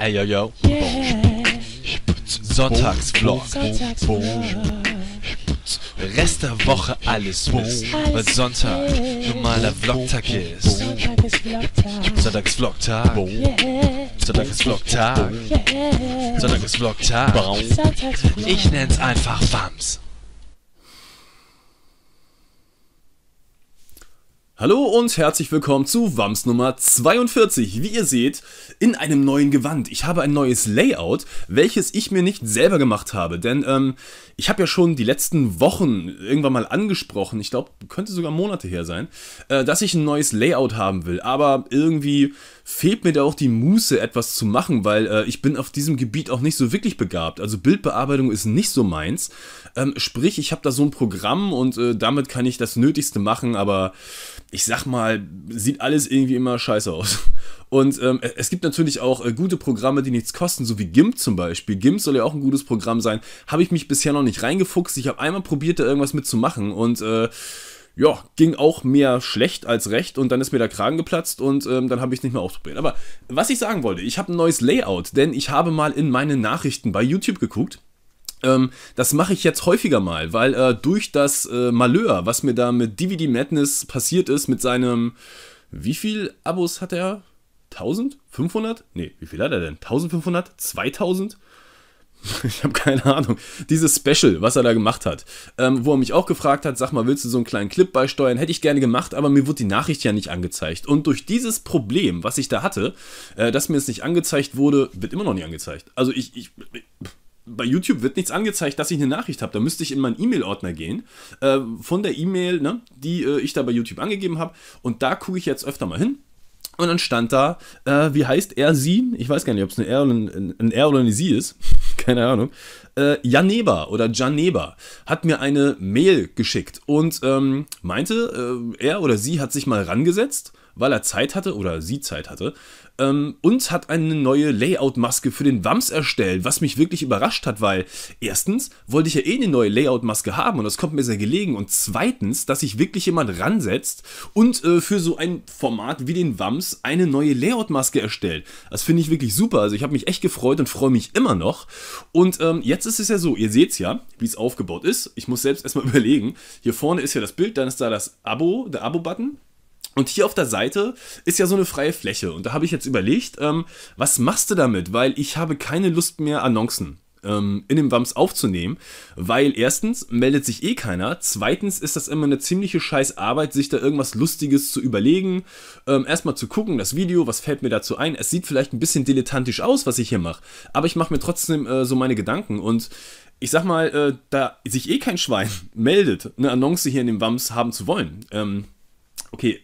Ey, yo, yo. Sonntagsvlog. Rest der Woche alles Mist, weil Sonntag normaler Vlogtag ist. Sonntag ist Vlogtag. Sonntag ist Vlogtag. Sonntag ist Vlogtag. Ich nenn's einfach Wams. Hallo und herzlich willkommen zu Wams Nummer 42. Wie ihr seht, in einem neuen Gewand. Ich habe ein neues Layout, welches ich mir nicht selber gemacht habe, denn ähm, ich habe ja schon die letzten Wochen irgendwann mal angesprochen, ich glaube, könnte sogar Monate her sein, äh, dass ich ein neues Layout haben will, aber irgendwie fehlt mir da auch die Muße, etwas zu machen, weil äh, ich bin auf diesem Gebiet auch nicht so wirklich begabt. Also Bildbearbeitung ist nicht so meins. Ähm, sprich, ich habe da so ein Programm und äh, damit kann ich das Nötigste machen, aber ich sag mal, sieht alles irgendwie immer scheiße aus. Und ähm, e-, es gibt natürlich auch äh, gute Programme, die nichts kosten, so wie GIMP zum Beispiel. GIMP soll ja auch ein gutes Programm sein. Habe ich mich bisher noch nicht reingefuchst. Ich habe einmal probiert, da irgendwas mitzumachen und äh, ja, ging auch mehr schlecht als recht und dann ist mir der Kragen geplatzt und ähm, dann habe ich es nicht mehr ausprobiert. Aber was ich sagen wollte, ich habe ein neues Layout, denn ich habe mal in meine Nachrichten bei YouTube geguckt ähm, das mache ich jetzt häufiger mal, weil äh, durch das äh, Malheur, was mir da mit DVD Madness passiert ist, mit seinem, wie viel Abos hat er? 1000? 500? Nee, wie viel hat er denn? 1500? 2000? Ich habe keine Ahnung. Dieses Special, was er da gemacht hat, ähm, wo er mich auch gefragt hat, sag mal, willst du so einen kleinen Clip beisteuern? Hätte ich gerne gemacht, aber mir wurde die Nachricht ja nicht angezeigt. Und durch dieses Problem, was ich da hatte, äh, dass mir es nicht angezeigt wurde, wird immer noch nicht angezeigt. Also ich, ich, ich bei YouTube wird nichts angezeigt, dass ich eine Nachricht habe. Da müsste ich in meinen E-Mail-Ordner gehen, äh, von der E-Mail, ne, die äh, ich da bei YouTube angegeben habe. Und da gucke ich jetzt öfter mal hin. Und dann stand da, äh, wie heißt er sie? Ich weiß gar nicht, ob es eine R oder ein, ein R oder eine sie ist. Keine Ahnung. Äh, Janeba oder Janeba hat mir eine Mail geschickt und ähm, meinte, äh, er oder sie hat sich mal rangesetzt, weil er Zeit hatte oder sie Zeit hatte, ähm, und hat eine neue Layout-Maske für den Wams erstellt, was mich wirklich überrascht hat, weil erstens wollte ich ja eh eine neue Layout-Maske haben und das kommt mir sehr gelegen. Und zweitens, dass sich wirklich jemand ransetzt und äh, für so ein Format wie den Wams eine neue Layout-Maske erstellt. Das finde ich wirklich super. Also ich habe mich echt gefreut und freue mich immer noch. Und ähm, jetzt ist es ja so, ihr seht es ja, wie es aufgebaut ist. Ich muss selbst erstmal überlegen. Hier vorne ist ja das Bild, dann ist da das Abo, der Abo-Button. Und hier auf der Seite ist ja so eine freie Fläche. Und da habe ich jetzt überlegt, ähm, was machst du damit? Weil ich habe keine Lust mehr, Annoncen ähm, in dem WAMS aufzunehmen. Weil erstens meldet sich eh keiner. Zweitens ist das immer eine ziemliche Scheißarbeit, sich da irgendwas Lustiges zu überlegen. Ähm, erstmal zu gucken, das Video, was fällt mir dazu ein. Es sieht vielleicht ein bisschen dilettantisch aus, was ich hier mache. Aber ich mache mir trotzdem äh, so meine Gedanken. Und ich sag mal, äh, da sich eh kein Schwein meldet, eine Annonce hier in dem WAMS haben zu wollen. Ähm, okay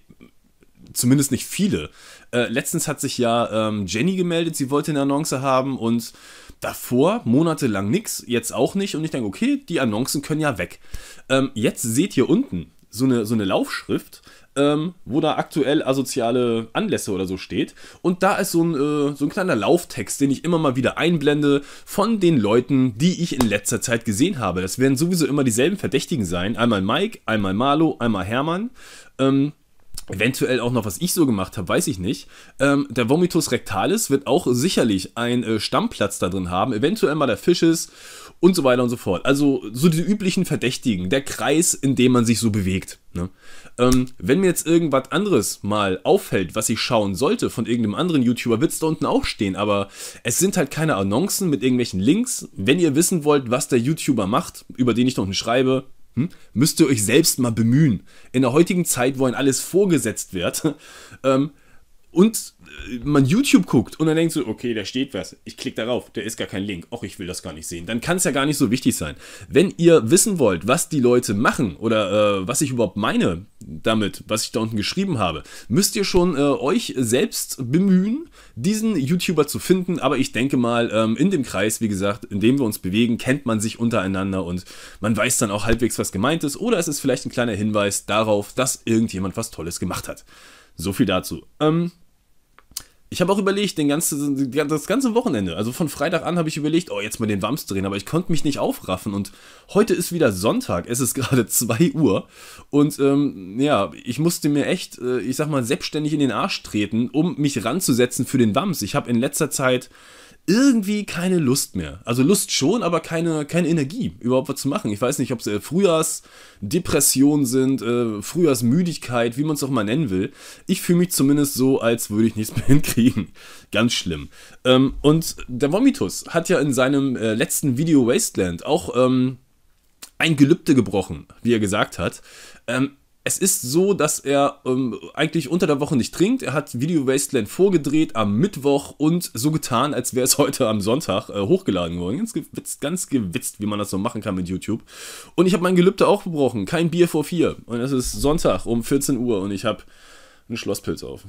zumindest nicht viele. Äh, letztens hat sich ja ähm, Jenny gemeldet, sie wollte eine Annonce haben und davor monatelang nichts, jetzt auch nicht. Und ich denke, okay, die Annoncen können ja weg. Ähm, jetzt seht ihr unten so eine, so eine Laufschrift, ähm, wo da aktuell asoziale Anlässe oder so steht. Und da ist so ein, äh, so ein kleiner Lauftext, den ich immer mal wieder einblende von den Leuten, die ich in letzter Zeit gesehen habe. Das werden sowieso immer dieselben Verdächtigen sein. Einmal Mike, einmal Marlo, einmal Hermann. Ähm, Eventuell auch noch, was ich so gemacht habe, weiß ich nicht. Ähm, der Vomitus rectalis wird auch sicherlich einen äh, Stammplatz da drin haben, eventuell mal der Fisches und so weiter und so fort. Also so die üblichen Verdächtigen, der Kreis, in dem man sich so bewegt. Ne? Ähm, wenn mir jetzt irgendwas anderes mal auffällt, was ich schauen sollte von irgendeinem anderen YouTuber, wird es da unten auch stehen. Aber es sind halt keine Annoncen mit irgendwelchen Links. Wenn ihr wissen wollt, was der YouTuber macht, über den ich noch nicht schreibe, hm? Müsst ihr euch selbst mal bemühen. In der heutigen Zeit, wo ein alles vorgesetzt wird, ähm, und äh, man YouTube guckt und dann denkt so, okay, da steht was, ich klicke darauf, da ist gar kein Link, ach, ich will das gar nicht sehen, dann kann es ja gar nicht so wichtig sein. Wenn ihr wissen wollt, was die Leute machen oder äh, was ich überhaupt meine damit, was ich da unten geschrieben habe, müsst ihr schon äh, euch selbst bemühen, diesen YouTuber zu finden, aber ich denke mal, ähm, in dem Kreis, wie gesagt, in dem wir uns bewegen, kennt man sich untereinander und man weiß dann auch halbwegs, was gemeint ist oder es ist vielleicht ein kleiner Hinweis darauf, dass irgendjemand was Tolles gemacht hat. So viel dazu. Ähm, ich habe auch überlegt, den ganzen, das ganze Wochenende, also von Freitag an habe ich überlegt, oh, jetzt mal den Wams drehen, aber ich konnte mich nicht aufraffen. Und heute ist wieder Sonntag, es ist gerade 2 Uhr. Und ähm, ja, ich musste mir echt, äh, ich sag mal, selbstständig in den Arsch treten, um mich ranzusetzen für den Wams. Ich habe in letzter Zeit irgendwie keine Lust mehr. Also Lust schon, aber keine, keine Energie, überhaupt was zu machen. Ich weiß nicht, ob es äh, Frühjahrsdepressionen sind, äh, Frühjahrsmüdigkeit, wie man es auch mal nennen will. Ich fühle mich zumindest so, als würde ich nichts mehr hinkriegen. Ganz schlimm. Ähm, und der Vomitus hat ja in seinem äh, letzten Video Wasteland auch ähm, ein Gelübde gebrochen, wie er gesagt hat. Ähm, es ist so, dass er ähm, eigentlich unter der Woche nicht trinkt. Er hat Video Wasteland vorgedreht am Mittwoch und so getan, als wäre es heute am Sonntag äh, hochgeladen worden. Ganz gewitzt, ganz gewitzt, wie man das so machen kann mit YouTube. Und ich habe mein Gelübde auch gebrochen. Kein Bier vor vier. Und es ist Sonntag um 14 Uhr und ich habe einen Schlosspilz auf.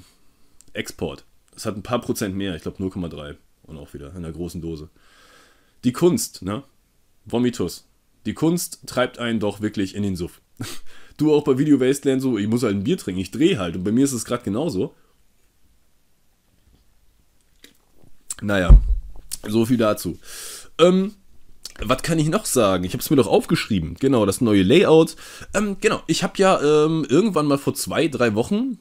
Export. Es hat ein paar Prozent mehr. Ich glaube 0,3. Und auch wieder in einer großen Dose. Die Kunst, ne? Vomitus. Die Kunst treibt einen doch wirklich in den Suff. du auch bei Video Wasteland so, ich muss halt ein Bier trinken, ich drehe halt. Und bei mir ist es gerade genauso. Naja, so viel dazu. Ähm, was kann ich noch sagen? Ich habe es mir doch aufgeschrieben. Genau, das neue Layout. Ähm, genau, ich habe ja ähm, irgendwann mal vor zwei, drei Wochen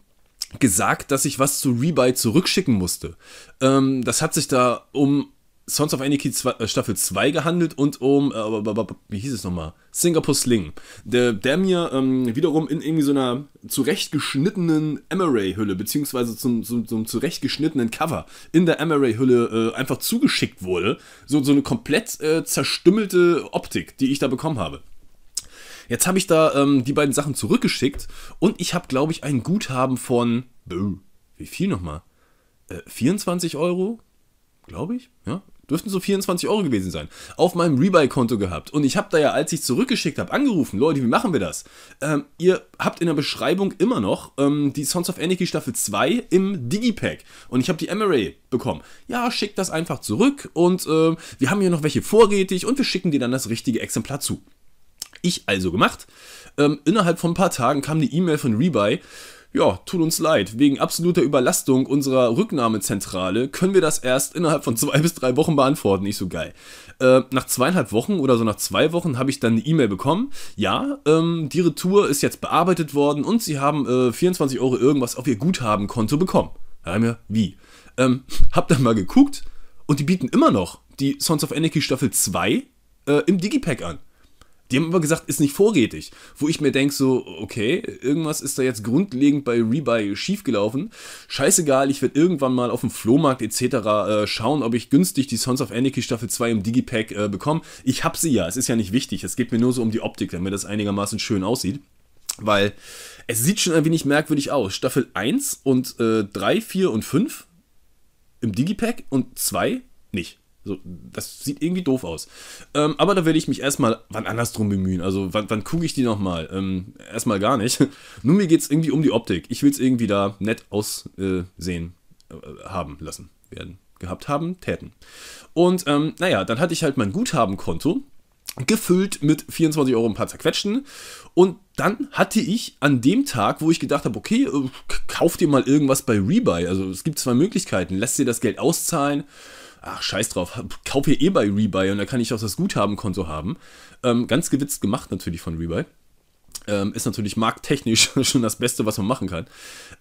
gesagt, dass ich was zu Rebuy zurückschicken musste. Ähm, das hat sich da um Sons of Anarchy äh, Staffel 2 gehandelt und um, äh, wie hieß es nochmal? Singapore Sling. Der, der mir ähm, wiederum in irgendwie so einer zurechtgeschnittenen mra hülle beziehungsweise zum, zum, zum, zurechtgeschnittenen Cover in der mra hülle äh, einfach zugeschickt wurde. So, so eine komplett äh, zerstümmelte Optik, die ich da bekommen habe. Jetzt habe ich da ähm, die beiden Sachen zurückgeschickt und ich habe, glaube ich, ein Guthaben von, wie viel nochmal? 24 äh, Euro? glaube ich. Ja, dürften so 24 Euro gewesen sein, auf meinem Rebuy-Konto gehabt. Und ich habe da ja, als ich zurückgeschickt habe, angerufen, Leute, wie machen wir das? Ähm, ihr habt in der Beschreibung immer noch ähm, die Sons of Anarchy Staffel 2 im Digipack. Und ich habe die MRA bekommen. Ja, schickt das einfach zurück und äh, wir haben hier noch welche vorrätig und wir schicken dir dann das richtige Exemplar zu. Ich also gemacht. Ähm, innerhalb von ein paar Tagen kam die E-Mail von Rebuy ja, tut uns leid, wegen absoluter Überlastung unserer Rücknahmezentrale können wir das erst innerhalb von zwei bis drei Wochen beantworten. Nicht so geil. Äh, nach zweieinhalb Wochen oder so nach zwei Wochen habe ich dann eine E-Mail bekommen. Ja, ähm, die Retour ist jetzt bearbeitet worden und sie haben äh, 24 Euro irgendwas auf ihr Guthabenkonto bekommen. Da haben wie? Ähm, hab dann mal geguckt und die bieten immer noch die Sons of Anarchy Staffel 2 äh, im Digipack an. Die haben aber gesagt, ist nicht vorrätig. Wo ich mir denke, so, okay, irgendwas ist da jetzt grundlegend bei Rebuy schiefgelaufen. Scheißegal, ich werde irgendwann mal auf dem Flohmarkt etc. Äh, schauen, ob ich günstig die Sons of Anarchy Staffel 2 im Digipack äh, bekomme. Ich habe sie ja, es ist ja nicht wichtig. Es geht mir nur so um die Optik, damit das einigermaßen schön aussieht. Weil es sieht schon ein wenig merkwürdig aus. Staffel 1 und äh, 3, 4 und 5 im Digipack und 2 nicht. So, das sieht irgendwie doof aus. Ähm, aber da werde ich mich erstmal wann anders drum bemühen. Also wann, wann gucke ich die nochmal? Ähm, erstmal gar nicht. Nur mir geht es irgendwie um die Optik. Ich will es irgendwie da nett aussehen äh, haben lassen werden. Gehabt haben, täten. Und ähm, naja, dann hatte ich halt mein Guthabenkonto gefüllt mit 24 Euro ein paar zerquetschen. Und dann hatte ich an dem Tag, wo ich gedacht habe, okay, äh, kauf dir mal irgendwas bei Rebuy. Also es gibt zwei Möglichkeiten. Lass dir das Geld auszahlen ach scheiß drauf, kaufe hier eh bei Rebuy und da kann ich auch das Guthabenkonto haben. Ähm, ganz gewitzt gemacht natürlich von Rebuy. Ähm, ist natürlich markttechnisch schon das Beste, was man machen kann.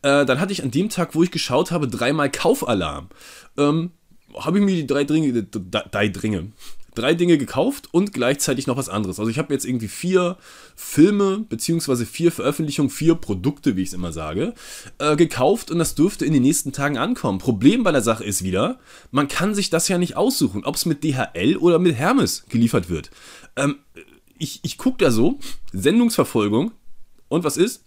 Äh, dann hatte ich an dem Tag, wo ich geschaut habe, dreimal Kaufalarm. Ähm, habe ich mir die drei Dringe, drei Dringe, drei Dinge gekauft und gleichzeitig noch was anderes. Also ich habe jetzt irgendwie vier Filme beziehungsweise vier Veröffentlichungen, vier Produkte, wie ich es immer sage, äh, gekauft und das dürfte in den nächsten Tagen ankommen. Problem bei der Sache ist wieder, man kann sich das ja nicht aussuchen, ob es mit DHL oder mit Hermes geliefert wird. Ähm, ich ich gucke da so, Sendungsverfolgung und was ist?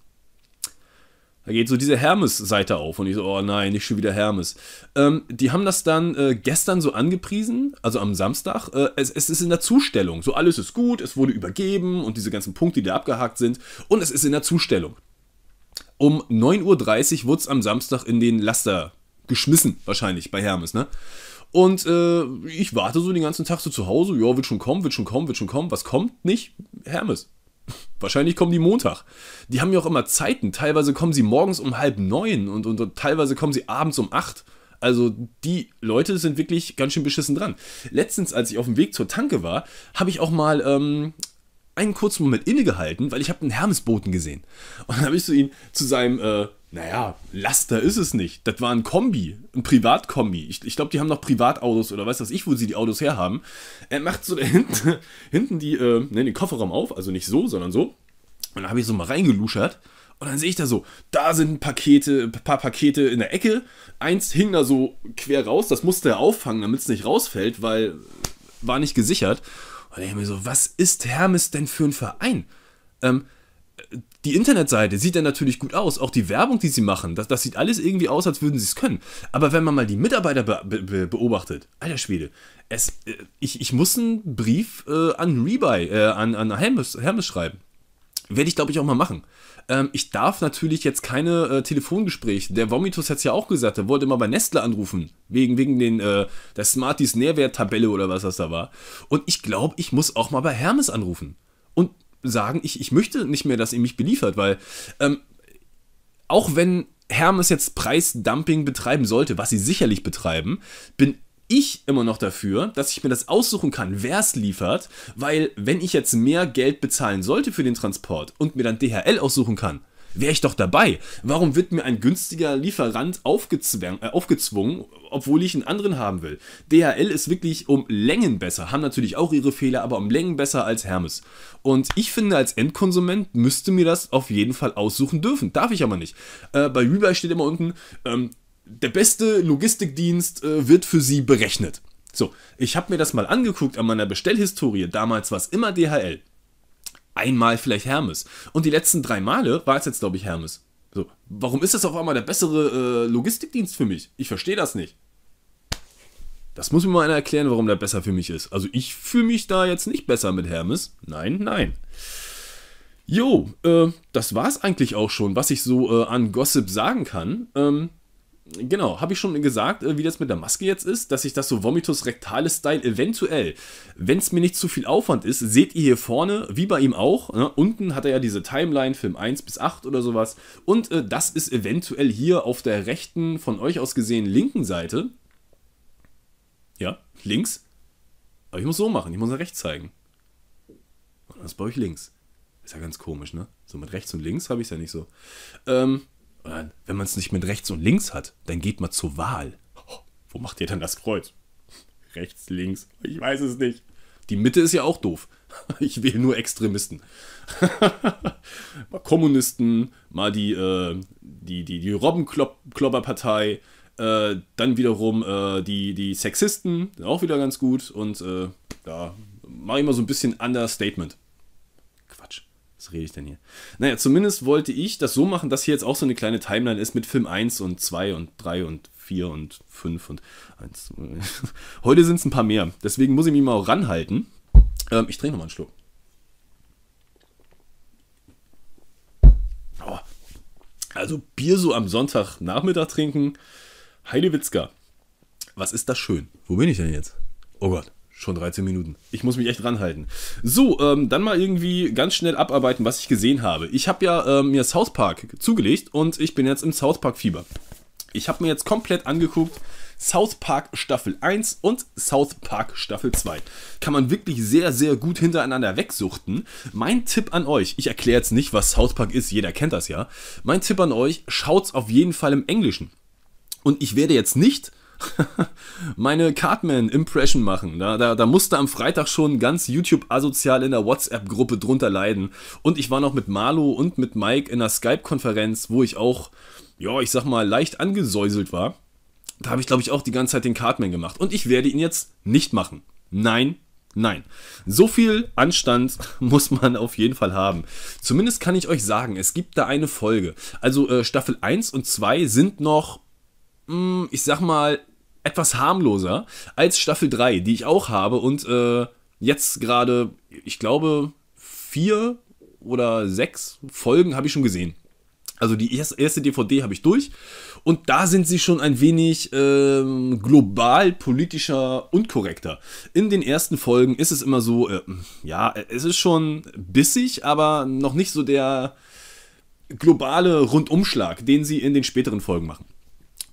Da geht so diese Hermes-Seite auf und ich so, oh nein, nicht schon wieder Hermes. Ähm, die haben das dann äh, gestern so angepriesen, also am Samstag. Äh, es, es, ist in der Zustellung. So alles ist gut, es wurde übergeben und diese ganzen Punkte, die da abgehakt sind. Und es ist in der Zustellung. Um 9.30 Uhr wurde es am Samstag in den Laster geschmissen, wahrscheinlich bei Hermes, ne? Und äh, ich warte so den ganzen Tag so zu Hause, ja, wird schon kommen, wird schon kommen, wird schon kommen. Was kommt? Nicht? Hermes. Wahrscheinlich kommen die Montag. Die haben ja auch immer Zeiten. Teilweise kommen sie morgens um halb neun und, und, und teilweise kommen sie abends um acht. Also die Leute sind wirklich ganz schön beschissen dran. Letztens, als ich auf dem Weg zur Tanke war, habe ich auch mal ähm, einen kurzen Moment innegehalten, weil ich habe einen Hermesboten gesehen. Und dann habe ich zu ihm, zu seinem äh, naja, Laster ist es nicht. Das war ein Kombi, ein Privatkombi. Ich, ich glaube, die haben noch Privatautos oder weiß was ich, wo sie die Autos herhaben. Er macht so da hinten, hinten die, äh, ne, den Kofferraum auf, also nicht so, sondern so. Und da habe ich so mal reingeluschert. Und dann sehe ich da so, da sind Pakete, ein paar Pakete in der Ecke. Eins hing da so quer raus, das musste er auffangen, damit es nicht rausfällt, weil war nicht gesichert. Und ich mir so, was ist Hermes denn für ein Verein? Ähm, die Internetseite sieht dann natürlich gut aus, auch die Werbung, die sie machen, das, das sieht alles irgendwie aus, als würden sie es können. Aber wenn man mal die Mitarbeiter be be beobachtet, alter Schwede, es, äh, ich, ich muss einen Brief äh, an Rebuy, äh, an, an Hermes, Hermes schreiben. Werde ich, glaube ich, auch mal machen. Ähm, ich darf natürlich jetzt keine äh, Telefongespräche. Der Vomitus hat es ja auch gesagt, er wollte immer bei Nestle anrufen. Wegen, wegen den, äh, der Smarties Nährwerttabelle oder was das da war. Und ich glaube, ich muss auch mal bei Hermes anrufen. Und sagen, ich, ich möchte nicht mehr, dass ihr mich beliefert, weil ähm, auch wenn Hermes jetzt Preisdumping betreiben sollte, was sie sicherlich betreiben, bin ich immer noch dafür, dass ich mir das aussuchen kann, wer es liefert, weil wenn ich jetzt mehr Geld bezahlen sollte für den Transport und mir dann DHL aussuchen kann, wäre ich doch dabei. Warum wird mir ein günstiger Lieferant aufgezwungen, äh, aufgezwungen, obwohl ich einen anderen haben will? DHL ist wirklich um Längen besser, haben natürlich auch ihre Fehler, aber um Längen besser als Hermes. Und ich finde, als Endkonsument müsste mir das auf jeden Fall aussuchen dürfen. Darf ich aber nicht. Äh, bei Rebuy steht immer unten, ähm, der beste Logistikdienst äh, wird für sie berechnet. So, ich habe mir das mal angeguckt an meiner Bestellhistorie, damals war es immer DHL einmal vielleicht Hermes. Und die letzten drei Male war es jetzt, glaube ich, Hermes. So, warum ist das auf einmal der bessere äh, Logistikdienst für mich? Ich verstehe das nicht. Das muss mir mal einer erklären, warum der besser für mich ist. Also ich fühle mich da jetzt nicht besser mit Hermes. Nein, nein. Jo, äh, das es eigentlich auch schon, was ich so äh, an Gossip sagen kann. Ähm, genau, habe ich schon gesagt, äh, wie das mit der Maske jetzt ist, dass ich das so Vomitus Rectalis Style eventuell, wenn es mir nicht zu viel Aufwand ist, seht ihr hier vorne, wie bei ihm auch, ne, unten hat er ja diese Timeline, Film 1 bis 8 oder sowas und äh, das ist eventuell hier auf der rechten, von euch aus gesehen, linken Seite, ja, links, aber ich muss so machen, ich muss nach rechts zeigen. Und das bei euch links. Ist ja ganz komisch, ne? So mit rechts und links habe ich es ja nicht so. Ähm, wenn man es nicht mit rechts und links hat, dann geht man zur Wahl. Oh, wo macht ihr dann das Kreuz? Rechts, links, ich weiß es nicht. Die Mitte ist ja auch doof. Ich wähle nur Extremisten. mal Kommunisten, mal die, äh, die, die, die Robbenklopperpartei, äh, dann wiederum äh, die, die Sexisten, auch wieder ganz gut. Und äh, da mache ich mal so ein bisschen Understatement was rede ich denn hier? Naja, zumindest wollte ich das so machen, dass hier jetzt auch so eine kleine Timeline ist mit Film 1 und 2 und 3 und 4 und 5 und 1. Heute sind es ein paar mehr. Deswegen muss ich mich mal auch ranhalten. Ähm, ich trinke nochmal einen Schluck. Oh. Also Bier so am Sonntagnachmittag trinken. Heidewitzka. Was ist das schön? Wo bin ich denn jetzt? Oh Gott. Schon 13 Minuten. Ich muss mich echt ranhalten. So, ähm, dann mal irgendwie ganz schnell abarbeiten, was ich gesehen habe. Ich habe ja ähm, mir South Park zugelegt und ich bin jetzt im South Park-Fieber. Ich habe mir jetzt komplett angeguckt South Park Staffel 1 und South Park Staffel 2. Kann man wirklich sehr, sehr gut hintereinander wegsuchten. Mein Tipp an euch, ich erkläre jetzt nicht, was South Park ist, jeder kennt das ja. Mein Tipp an euch, schaut's auf jeden Fall im Englischen. Und ich werde jetzt nicht meine Cartman-Impression machen. Da, da, da, musste am Freitag schon ganz YouTube asozial in der WhatsApp-Gruppe drunter leiden. Und ich war noch mit Marlo und mit Mike in einer Skype-Konferenz, wo ich auch, ja, ich sag mal, leicht angesäuselt war. Da habe ich, glaube ich, auch die ganze Zeit den Cartman gemacht. Und ich werde ihn jetzt nicht machen. Nein, Nein. So viel Anstand muss man auf jeden Fall haben. Zumindest kann ich euch sagen, es gibt da eine Folge. Also äh, Staffel 1 und 2 sind noch hm, ich sag mal, etwas harmloser als Staffel 3, die ich auch habe und äh, jetzt gerade, ich glaube, vier oder sechs Folgen habe ich schon gesehen. Also die erste DVD habe ich durch und da sind sie schon ein wenig ähm, global politischer und korrekter. In den ersten Folgen ist es immer so, äh, ja, es ist schon bissig, aber noch nicht so der globale Rundumschlag, den sie in den späteren Folgen machen.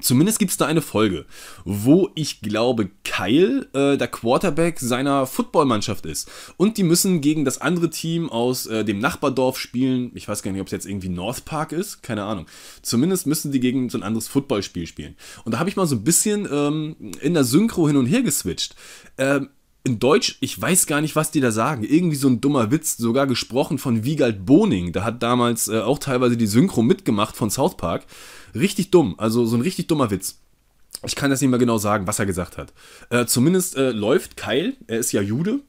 Zumindest gibt es da eine Folge, wo ich glaube, Kyle äh, der Quarterback seiner Footballmannschaft ist. Und die müssen gegen das andere Team aus äh, dem Nachbardorf spielen. Ich weiß gar nicht, ob es jetzt irgendwie North Park ist. Keine Ahnung. Zumindest müssen die gegen so ein anderes Footballspiel spielen. Und da habe ich mal so ein bisschen ähm, in der Synchro hin und her geswitcht. Ähm, in Deutsch, ich weiß gar nicht, was die da sagen. Irgendwie so ein dummer Witz, sogar gesprochen von Wiegald Boning. Der hat damals äh, auch teilweise die Synchro mitgemacht von South Park. Richtig dumm, also so ein richtig dummer Witz. Ich kann das nicht mehr genau sagen, was er gesagt hat. Äh, zumindest äh, läuft Kyle, er ist ja Jude,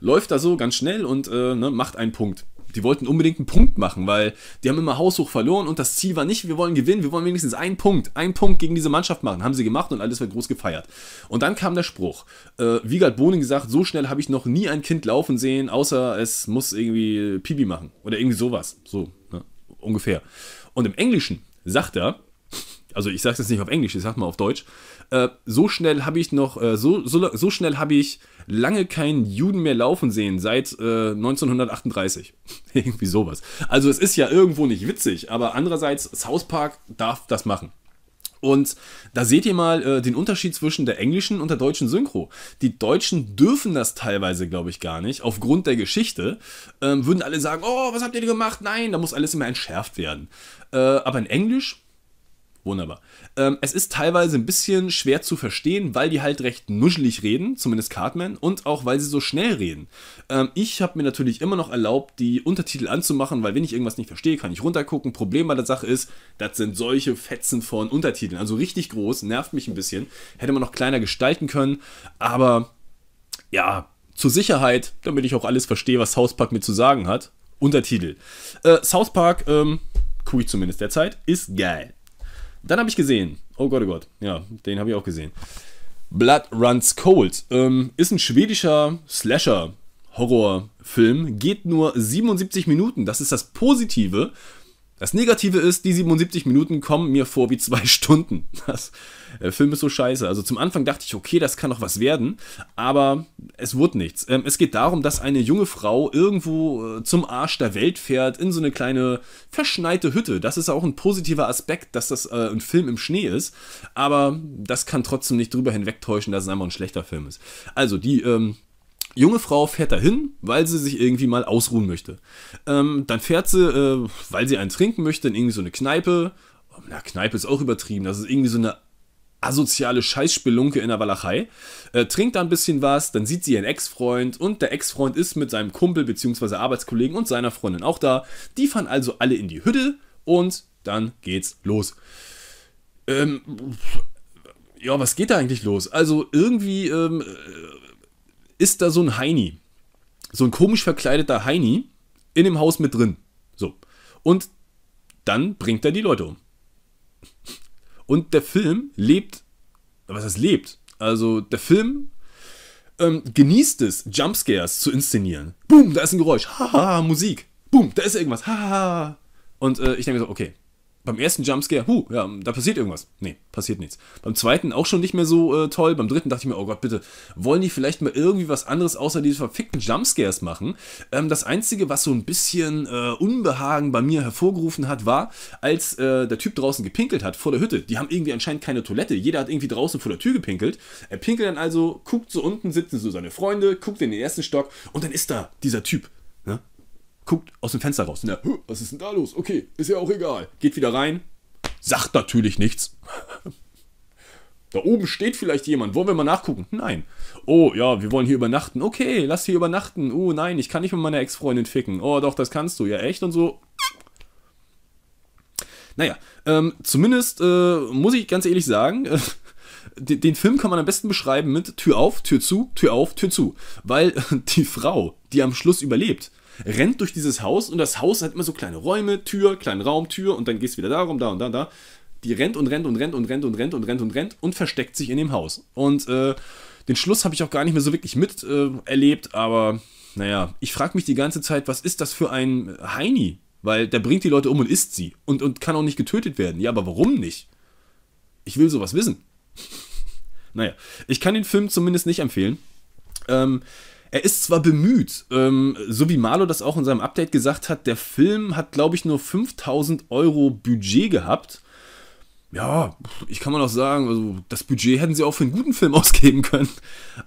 läuft da so ganz schnell und äh, ne, macht einen Punkt. Die wollten unbedingt einen Punkt machen, weil die haben immer haushoch verloren und das Ziel war nicht, wir wollen gewinnen, wir wollen wenigstens einen Punkt, einen Punkt gegen diese Mannschaft machen. Haben sie gemacht und alles wird groß gefeiert. Und dann kam der Spruch. Äh, Wiegald Boning gesagt, so schnell habe ich noch nie ein Kind laufen sehen, außer es muss irgendwie Pibi machen oder irgendwie sowas. So, ne? ungefähr. Und im Englischen sagt er, also ich sage es jetzt nicht auf Englisch, ich sage mal auf Deutsch, äh, so schnell habe ich noch, äh, so, so, so schnell habe ich lange keinen Juden mehr laufen sehen seit äh, 1938. Irgendwie sowas. Also es ist ja irgendwo nicht witzig, aber andererseits, South Park darf das machen. Und da seht ihr mal äh, den Unterschied zwischen der englischen und der deutschen Synchro. Die Deutschen dürfen das teilweise, glaube ich, gar nicht, aufgrund der Geschichte. Ähm, würden alle sagen, oh, was habt ihr denn gemacht? Nein, da muss alles immer entschärft werden. Äh, aber in Englisch Wunderbar. Ähm, es ist teilweise ein bisschen schwer zu verstehen, weil die halt recht nuschelig reden, zumindest Cartman, und auch weil sie so schnell reden. Ähm, ich habe mir natürlich immer noch erlaubt, die Untertitel anzumachen, weil wenn ich irgendwas nicht verstehe, kann ich runtergucken. Problem bei der Sache ist, das sind solche Fetzen von Untertiteln. Also richtig groß, nervt mich ein bisschen. Hätte man noch kleiner gestalten können, aber ja, zur Sicherheit, damit ich auch alles verstehe, was South Park mir zu sagen hat. Untertitel. Äh, South Park, ähm, gucke ich zumindest derzeit, ist geil. Dann habe ich gesehen. Oh Gott, oh Gott. Ja, den habe ich auch gesehen. Blood Runs Cold ähm, ist ein schwedischer Slasher. Horrorfilm geht nur 77 Minuten. Das ist das Positive. Das Negative ist, die 77 Minuten kommen mir vor wie zwei Stunden. Das, der äh, Film ist so scheiße. Also zum Anfang dachte ich, okay, das kann noch was werden, aber es wurde nichts. Ähm, es geht darum, dass eine junge Frau irgendwo äh, zum Arsch der Welt fährt, in so eine kleine verschneite Hütte. Das ist auch ein positiver Aspekt, dass das äh, ein Film im Schnee ist, aber das kann trotzdem nicht drüber hinwegtäuschen, dass es einfach ein schlechter Film ist. Also die ähm, junge Frau fährt dahin, weil sie sich irgendwie mal ausruhen möchte. Ähm, dann fährt sie, äh, weil sie einen trinken möchte, in irgendwie so eine Kneipe. Na, Kneipe ist auch übertrieben. Das ist irgendwie so eine asoziale Scheißspelunke in der Walachei. Äh, trinkt da ein bisschen was, dann sieht sie ihren Ex-Freund und der Ex-Freund ist mit seinem Kumpel bzw. Arbeitskollegen und seiner Freundin auch da. Die fahren also alle in die Hütte und dann geht's los. Ähm, ja, was geht da eigentlich los? Also irgendwie ähm, ist da so ein Heini. So ein komisch verkleideter Heini in dem Haus mit drin. So. Und dann bringt er die Leute um. Und der Film lebt, was heißt lebt? Also der Film ähm, genießt es, Jumpscares zu inszenieren. Boom, da ist ein Geräusch. Haha, Musik. Boom, da ist irgendwas. Haha. Und äh, ich denke so, okay, beim ersten Jumpscare, huh, ja, da passiert irgendwas. Nee, passiert nichts. Beim zweiten auch schon nicht mehr so äh, toll. Beim dritten dachte ich mir, oh Gott, bitte, wollen die vielleicht mal irgendwie was anderes außer diese verfickten Jumpscares machen? Ähm, das Einzige, was so ein bisschen äh, Unbehagen bei mir hervorgerufen hat, war, als äh, der Typ draußen gepinkelt hat vor der Hütte. Die haben irgendwie anscheinend keine Toilette. Jeder hat irgendwie draußen vor der Tür gepinkelt. Er pinkelt dann also, guckt so unten, sitzen so seine Freunde, guckt in den ersten Stock und dann ist da dieser Typ. Ne? guckt aus dem Fenster raus. Na, was ist denn da los? Okay, ist ja auch egal. Geht wieder rein, sagt natürlich nichts. Da oben steht vielleicht jemand. Wollen wir mal nachgucken? Nein. Oh, ja, wir wollen hier übernachten. Okay, lass hier übernachten. Oh, nein, ich kann nicht mit meiner Ex-Freundin ficken. Oh, doch, das kannst du. Ja, echt? Und so. Naja, ähm, zumindest äh, muss ich ganz ehrlich sagen, äh, den, den Film kann man am besten beschreiben mit Tür auf, Tür zu, Tür auf, Tür zu. Weil äh, die Frau, die am Schluss überlebt, rennt durch dieses Haus und das Haus hat immer so kleine Räume, Tür, kleinen Raum, Tür und dann gehst du wieder darum, da und da und da. Die rennt und rennt und rennt und rennt und rennt und rennt und rennt und versteckt sich in dem Haus. Und äh, den Schluss habe ich auch gar nicht mehr so wirklich miterlebt, äh, aber naja, ich frage mich die ganze Zeit, was ist das für ein Heini? Weil der bringt die Leute um und isst sie und, und kann auch nicht getötet werden. Ja, aber warum nicht? Ich will sowas wissen. naja, ich kann den Film zumindest nicht empfehlen. Ähm, er ist zwar bemüht, ähm, so wie Marlo das auch in seinem Update gesagt hat, der Film hat, glaube ich, nur 5000 Euro Budget gehabt. Ja, ich kann mal auch sagen, also das Budget hätten sie auch für einen guten Film ausgeben können.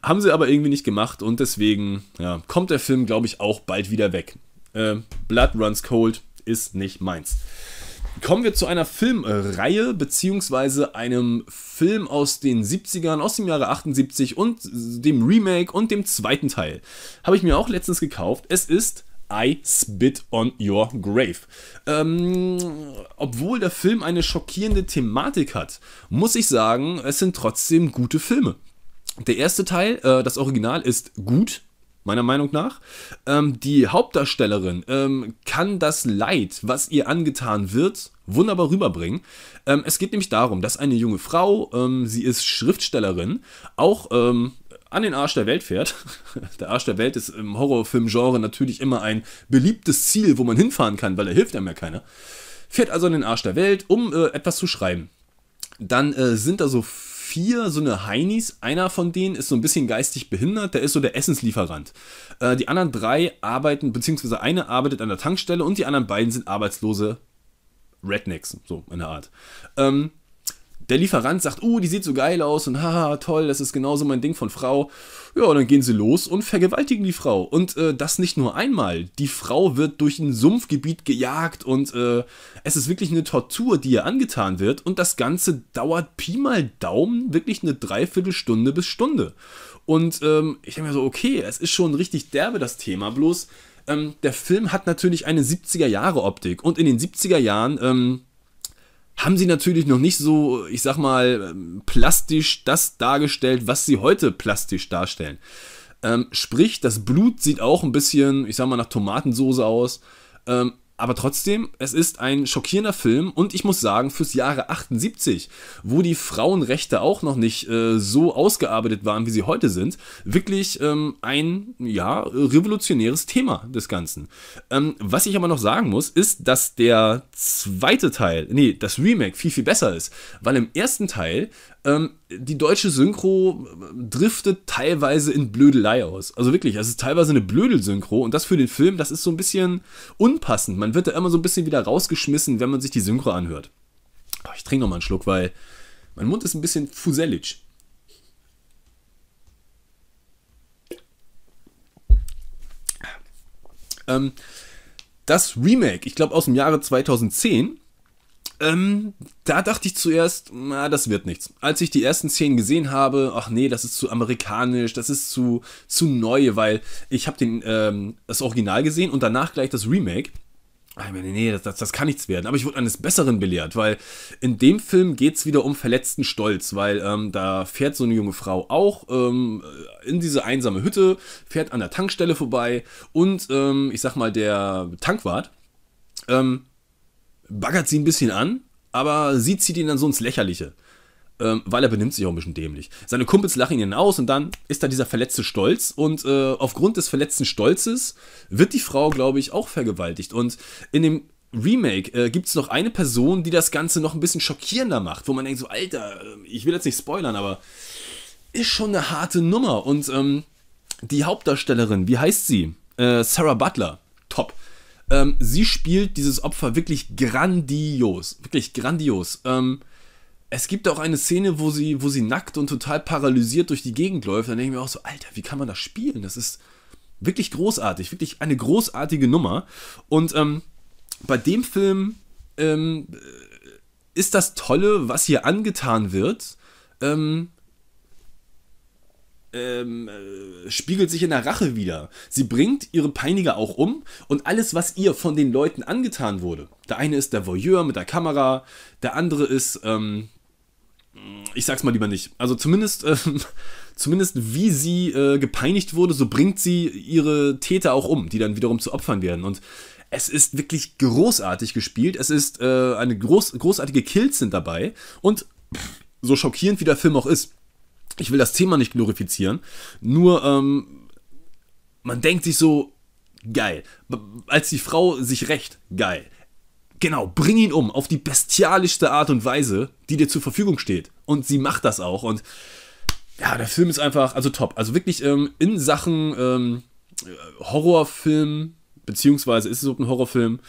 Haben sie aber irgendwie nicht gemacht und deswegen ja, kommt der Film, glaube ich, auch bald wieder weg. Äh, Blood Runs Cold ist nicht meins. Kommen wir zu einer Filmreihe bzw. einem Film aus den 70ern, aus dem Jahre 78 und dem Remake und dem zweiten Teil. Habe ich mir auch letztens gekauft. Es ist I Spit on Your Grave. Ähm, obwohl der Film eine schockierende Thematik hat, muss ich sagen, es sind trotzdem gute Filme. Der erste Teil, äh, das Original, ist gut, meiner Meinung nach. Ähm, die Hauptdarstellerin ähm, kann das Leid, was ihr angetan wird, wunderbar rüberbringen. Ähm, es geht nämlich darum, dass eine junge Frau, ähm, sie ist Schriftstellerin, auch ähm, an den Arsch der Welt fährt. Der Arsch der Welt ist im Horrorfilm-Genre natürlich immer ein beliebtes Ziel, wo man hinfahren kann, weil da hilft einem ja keiner. Fährt also an den Arsch der Welt, um äh, etwas zu schreiben. Dann äh, sind da so vier so eine Heinis. Einer von denen ist so ein bisschen geistig behindert, der ist so der Essenslieferant. Äh, die anderen drei arbeiten, beziehungsweise eine arbeitet an der Tankstelle und die anderen beiden sind arbeitslose Rednecks, so in der Art. Ähm, der Lieferant sagt, oh, die sieht so geil aus und haha, toll, das ist genauso mein Ding von Frau. Ja, und dann gehen sie los und vergewaltigen die Frau. Und äh, das nicht nur einmal. Die Frau wird durch ein Sumpfgebiet gejagt und äh, es ist wirklich eine Tortur, die ihr angetan wird. Und das Ganze dauert Pi mal Daumen wirklich eine Dreiviertelstunde bis Stunde. Und ähm, ich denke mir so, okay, es ist schon richtig derbe das Thema, bloß ähm, der Film hat natürlich eine 70er-Jahre-Optik. Und in den 70er Jahren... Ähm, haben sie natürlich noch nicht so, ich sag mal, ähm, plastisch das dargestellt, was sie heute plastisch darstellen. Ähm, sprich, das Blut sieht auch ein bisschen, ich sag mal, nach Tomatensoße aus. Ähm, aber trotzdem, es ist ein schockierender Film und ich muss sagen, fürs Jahre 78, wo die Frauenrechte auch noch nicht äh, so ausgearbeitet waren, wie sie heute sind, wirklich ähm, ein, ja, revolutionäres Thema des Ganzen. Ähm, was ich aber noch sagen muss, ist, dass der zweite Teil, nee, das Remake viel, viel besser ist, weil im ersten Teil ähm, die deutsche Synchro äh, driftet teilweise in Blödelei aus. Also wirklich, es ist teilweise eine Blödelsynchro und das für den Film, das ist so ein bisschen unpassend. Man wird da immer so ein bisschen wieder rausgeschmissen, wenn man sich die Synchro anhört. Oh, ich trinke nochmal einen Schluck, weil mein Mund ist ein bisschen fuselic. Ähm, das Remake, ich glaube aus dem Jahre 2010, ähm, da dachte ich zuerst, na, das wird nichts. Als ich die ersten Szenen gesehen habe, ach nee, das ist zu amerikanisch, das ist zu, zu neu, weil ich habe den ähm, das Original gesehen und danach gleich das Remake. Ah, ich meine, nee, das, das, das, kann nichts werden. Aber ich wurde eines Besseren belehrt, weil in dem Film geht es wieder um verletzten Stolz, weil ähm, da fährt so eine junge Frau auch ähm, in diese einsame Hütte, fährt an der Tankstelle vorbei und ähm, ich sag mal, der Tankwart ähm, baggert sie ein bisschen an, aber sie zieht ihn dann so ins Lächerliche. Ähm, weil er benimmt sich auch ein bisschen dämlich. Seine Kumpels lachen ihn aus und dann ist da dieser verletzte Stolz und äh, aufgrund des verletzten Stolzes wird die Frau, glaube ich, auch vergewaltigt. Und in dem Remake äh, gibt es noch eine Person, die das Ganze noch ein bisschen schockierender macht, wo man denkt so, Alter, ähm, ich will jetzt nicht spoilern, aber ist schon eine harte Nummer. Und ähm, die Hauptdarstellerin, wie heißt sie? Äh, Sarah Butler. Top. Ähm, sie spielt dieses Opfer wirklich grandios. Wirklich grandios. Ähm, es gibt auch eine Szene, wo sie, wo sie nackt und total paralysiert durch die Gegend läuft. Dann denke ich mir auch so, Alter, wie kann man das spielen? Das ist wirklich großartig, wirklich eine großartige Nummer. Und ähm, bei dem Film ähm, ist das Tolle, was hier angetan wird, ähm, ähm, äh, spiegelt sich in der Rache wieder. Sie bringt ihre Peiniger auch um und alles, was ihr von den Leuten angetan wurde. Der eine ist der Voyeur mit der Kamera, der andere ist, ähm, ich sag's mal lieber nicht. Also zumindest, ähm, zumindest wie sie äh, gepeinigt wurde, so bringt sie ihre Täter auch um, die dann wiederum zu Opfern werden. Und es ist wirklich großartig gespielt. Es ist äh, eine groß, großartige Kills sind dabei und pff, so schockierend wie der Film auch ist ich will das Thema nicht glorifizieren, nur ähm, man denkt sich so, geil. Als die Frau sich rächt, geil. Genau, bring ihn um auf die bestialischste Art und Weise, die dir zur Verfügung steht. Und sie macht das auch. Und ja, der Film ist einfach, also top. Also wirklich ähm, in Sachen ähm, äh, Horrorfilm, beziehungsweise ist es auch ein Horrorfilm?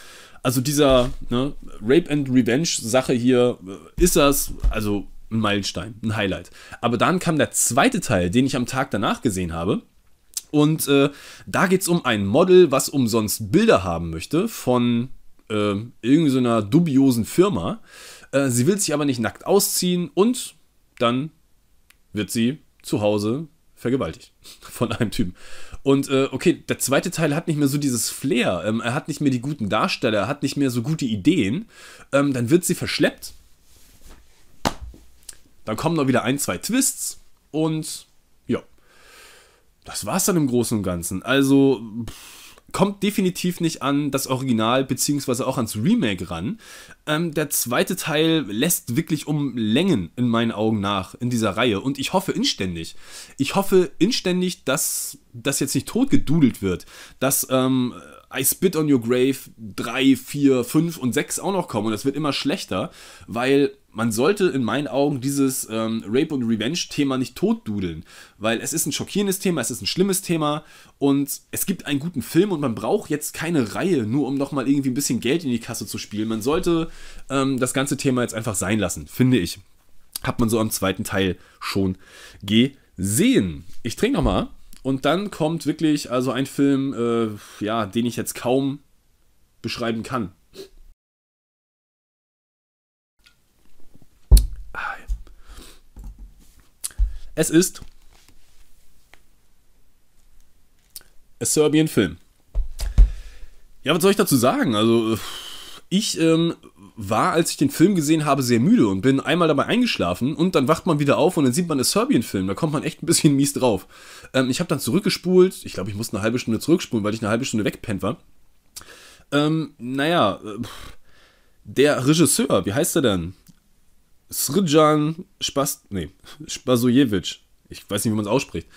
Also dieser ne, Rape and Revenge Sache hier, äh, ist das, also ein Meilenstein, ein Highlight. Aber dann kam der zweite Teil, den ich am Tag danach gesehen habe. Und äh, da geht es um ein Model, was umsonst Bilder haben möchte von äh, irgendeiner dubiosen Firma. Äh, sie will sich aber nicht nackt ausziehen und dann wird sie zu Hause vergewaltigt von einem Typen. Und äh, okay, der zweite Teil hat nicht mehr so dieses Flair, ähm, er hat nicht mehr die guten Darsteller, er hat nicht mehr so gute Ideen. Ähm, dann wird sie verschleppt dann kommen noch wieder ein, zwei Twists und ja, das war's dann im Großen und Ganzen. Also kommt definitiv nicht an das Original beziehungsweise auch ans Remake ran. Ähm, der zweite Teil lässt wirklich um Längen in meinen Augen nach in dieser Reihe und ich hoffe inständig, ich hoffe inständig, dass das jetzt nicht totgedudelt wird, dass ähm, I Spit on Your Grave 3, 4, 5 und 6 auch noch kommen. Und das wird immer schlechter, weil man sollte in meinen Augen dieses ähm, Rape- und Revenge-Thema nicht totdudeln. Weil es ist ein schockierendes Thema, es ist ein schlimmes Thema und es gibt einen guten Film und man braucht jetzt keine Reihe, nur um nochmal irgendwie ein bisschen Geld in die Kasse zu spielen. Man sollte ähm, das ganze Thema jetzt einfach sein lassen, finde ich. Hat man so am zweiten Teil schon gesehen. Ich trinke nochmal und dann kommt wirklich also ein Film, äh, ja, den ich jetzt kaum beschreiben kann. Es ist a Serbian Film. Ja, was soll ich dazu sagen? Also ich ähm, war, als ich den Film gesehen habe, sehr müde und bin einmal dabei eingeschlafen und dann wacht man wieder auf und dann sieht man einen Serbien-Film. Da kommt man echt ein bisschen mies drauf. Ähm, ich habe dann zurückgespult. Ich glaube, ich musste eine halbe Stunde zurückspulen, weil ich eine halbe Stunde wegpennt war. Ähm, naja, äh, der Regisseur, wie heißt er denn? Srijan Spas nee, Spasojevic. Ich weiß nicht, wie man es ausspricht.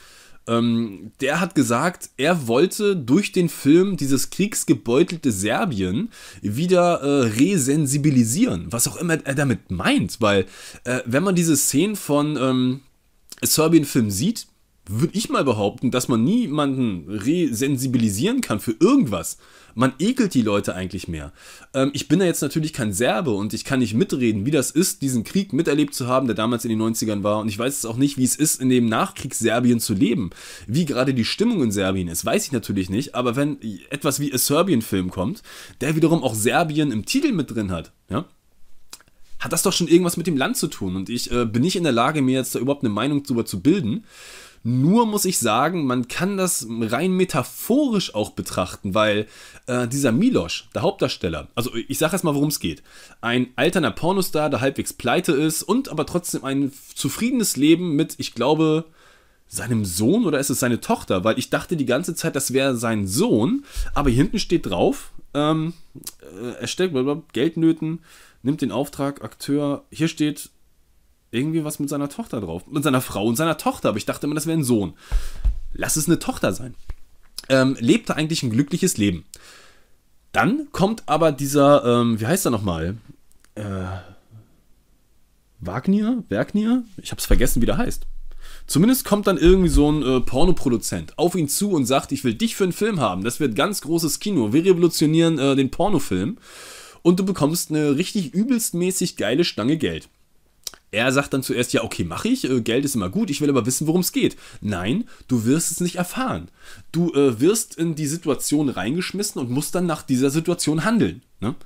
Ähm, der hat gesagt, er wollte durch den Film dieses kriegsgebeutelte Serbien wieder äh, resensibilisieren, was auch immer er damit meint, weil äh, wenn man diese Szenen von ähm, Serbian-Film sieht, würde ich mal behaupten, dass man niemanden resensibilisieren kann für irgendwas. Man ekelt die Leute eigentlich mehr. Ähm, ich bin da jetzt natürlich kein Serbe und ich kann nicht mitreden, wie das ist, diesen Krieg miterlebt zu haben, der damals in den 90ern war. Und ich weiß es auch nicht, wie es ist, in dem Nachkrieg Serbien zu leben. Wie gerade die Stimmung in Serbien ist, weiß ich natürlich nicht. Aber wenn etwas wie ein serbien film kommt, der wiederum auch Serbien im Titel mit drin hat, ja, hat das doch schon irgendwas mit dem Land zu tun. Und ich äh, bin nicht in der Lage, mir jetzt da überhaupt eine Meinung darüber zu bilden. Nur muss ich sagen, man kann das rein metaphorisch auch betrachten, weil äh, dieser Milosch, der Hauptdarsteller, also ich sage erstmal, worum es geht. Ein alterner Pornostar, der halbwegs pleite ist und aber trotzdem ein zufriedenes Leben mit, ich glaube, seinem Sohn oder ist es seine Tochter? Weil ich dachte die ganze Zeit, das wäre sein Sohn, aber hier hinten steht drauf, ähm, erstellt, äh, Geldnöten, nimmt den Auftrag, Akteur, hier steht irgendwie was mit seiner Tochter drauf. Mit seiner Frau und seiner Tochter. Aber ich dachte immer, das wäre ein Sohn. Lass es eine Tochter sein. Ähm, lebte eigentlich ein glückliches Leben. Dann kommt aber dieser, ähm, wie heißt er nochmal? Äh, Wagner? Werknier? Ich hab's vergessen, wie der heißt. Zumindest kommt dann irgendwie so ein äh, Pornoproduzent auf ihn zu und sagt, ich will dich für einen Film haben. Das wird ganz großes Kino. Wir revolutionieren äh, den Pornofilm. Und du bekommst eine richtig übelstmäßig geile Stange Geld. Er sagt dann zuerst, ja, okay, mache ich, äh, Geld ist immer gut, ich will aber wissen, worum es geht. Nein, du wirst es nicht erfahren. Du äh, wirst in die Situation reingeschmissen und musst dann nach dieser Situation handeln. Ne?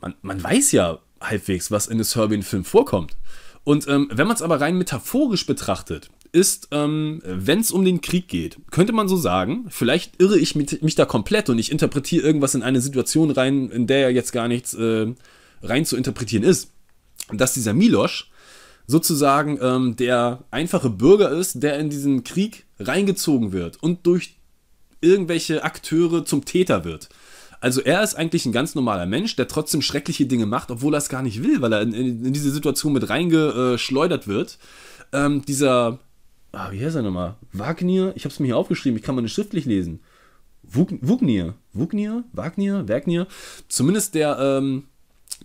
Man, man weiß ja halbwegs, was in einem Serbian-Film vorkommt. Und ähm, wenn man es aber rein metaphorisch betrachtet, ist, ähm, wenn es um den Krieg geht, könnte man so sagen, vielleicht irre ich mit, mich da komplett und ich interpretiere irgendwas in eine Situation rein, in der ja jetzt gar nichts äh, rein zu interpretieren ist dass dieser Milosch sozusagen ähm, der einfache Bürger ist, der in diesen Krieg reingezogen wird und durch irgendwelche Akteure zum Täter wird. Also er ist eigentlich ein ganz normaler Mensch, der trotzdem schreckliche Dinge macht, obwohl er es gar nicht will, weil er in, in diese Situation mit reingeschleudert wird. Ähm, dieser, ah, wie heißt er nochmal? Wagner, ich habe es mir hier aufgeschrieben, ich kann mal nicht schriftlich lesen. Wugnier, Wugnier, Wagner, Wagner, zumindest der ähm,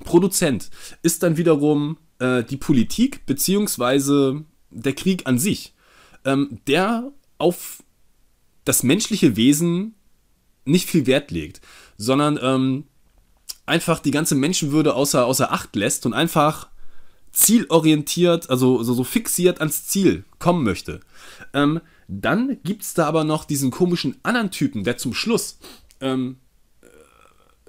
Produzent ist dann wiederum äh, die Politik beziehungsweise der Krieg an sich, ähm, der auf das menschliche Wesen nicht viel Wert legt, sondern ähm, einfach die ganze Menschenwürde außer, außer Acht lässt und einfach zielorientiert, also so, so fixiert ans Ziel kommen möchte. Ähm, dann gibt es da aber noch diesen komischen anderen Typen, der zum Schluss ähm,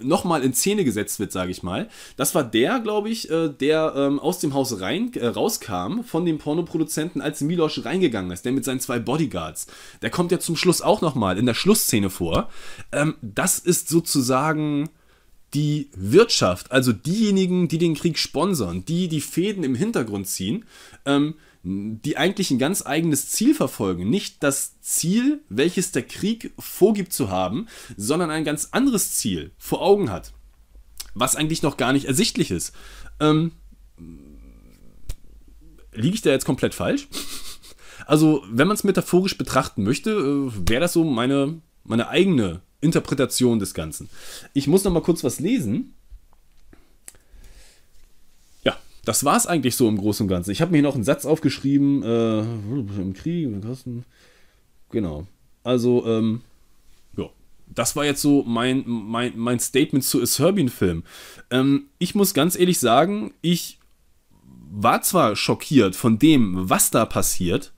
nochmal in Szene gesetzt wird, sage ich mal. Das war der, glaube ich, äh, der ähm, aus dem Haus rein, äh, rauskam von dem Pornoproduzenten, als Milosch reingegangen ist, der mit seinen zwei Bodyguards. Der kommt ja zum Schluss auch nochmal in der Schlussszene vor. Ähm, das ist sozusagen die Wirtschaft, also diejenigen, die den Krieg sponsern, die die Fäden im Hintergrund ziehen. Ähm, die eigentlich ein ganz eigenes Ziel verfolgen. Nicht das Ziel, welches der Krieg vorgibt zu haben, sondern ein ganz anderes Ziel vor Augen hat. Was eigentlich noch gar nicht ersichtlich ist. Ähm, liege ich da jetzt komplett falsch? Also, wenn man es metaphorisch betrachten möchte, äh, wäre das so meine, meine eigene Interpretation des Ganzen. Ich muss noch mal kurz was lesen das war es eigentlich so im Großen und Ganzen. Ich habe mir hier noch einen Satz aufgeschrieben, äh, im Krieg, genau. Also, ähm, ja, das war jetzt so mein, mein, mein Statement zu A Serbian Film. Ähm, ich muss ganz ehrlich sagen, ich war zwar schockiert von dem, was da passiert,